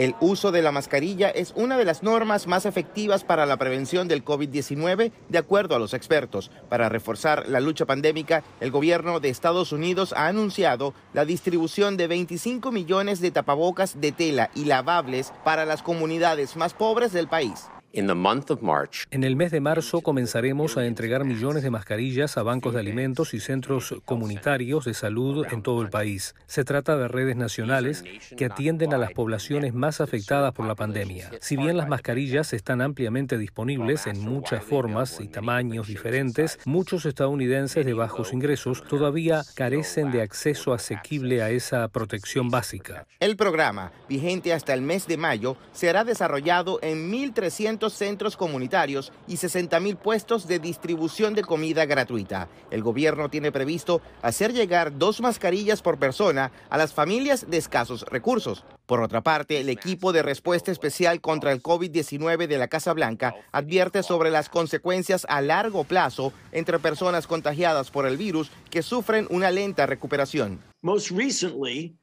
El uso de la mascarilla es una de las normas más efectivas para la prevención del COVID-19, de acuerdo a los expertos. Para reforzar la lucha pandémica, el gobierno de Estados Unidos ha anunciado la distribución de 25 millones de tapabocas de tela y lavables para las comunidades más pobres del país. En el mes de marzo comenzaremos a entregar millones de mascarillas a bancos de alimentos y centros comunitarios de salud en todo el país. Se trata de redes nacionales que atienden a las poblaciones más afectadas por la pandemia. Si bien las mascarillas están ampliamente disponibles en muchas formas y tamaños diferentes, muchos estadounidenses de bajos ingresos todavía carecen de acceso asequible a esa protección básica. El programa, vigente hasta el mes de mayo, será desarrollado en 1.300 centros comunitarios y 60.000 puestos de distribución de comida gratuita. El gobierno tiene previsto hacer llegar dos mascarillas por persona a las familias de escasos recursos. Por otra parte, el equipo de respuesta especial contra el COVID-19 de la Casa Blanca advierte sobre las consecuencias a largo plazo entre personas contagiadas por el virus que sufren una lenta recuperación. Most recently,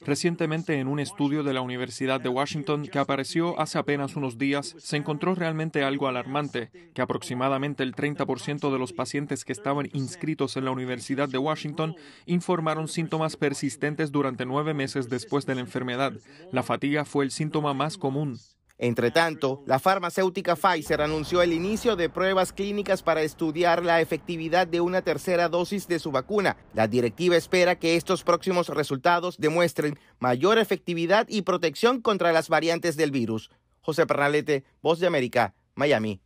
Recientemente, en un estudio de la Universidad de Washington que apareció hace apenas unos días, se encontró realmente algo alarmante, que aproximadamente el 30% de los pacientes que estaban inscritos en la Universidad de Washington informaron síntomas persistentes durante nueve meses después de la enfermedad. La fatiga fue el síntoma más común. Entretanto, la farmacéutica Pfizer anunció el inicio de pruebas clínicas para estudiar la efectividad de una tercera dosis de su vacuna. La directiva espera que estos próximos resultados demuestren mayor efectividad y protección contra las variantes del virus. José Pernalete, Voz de América, Miami.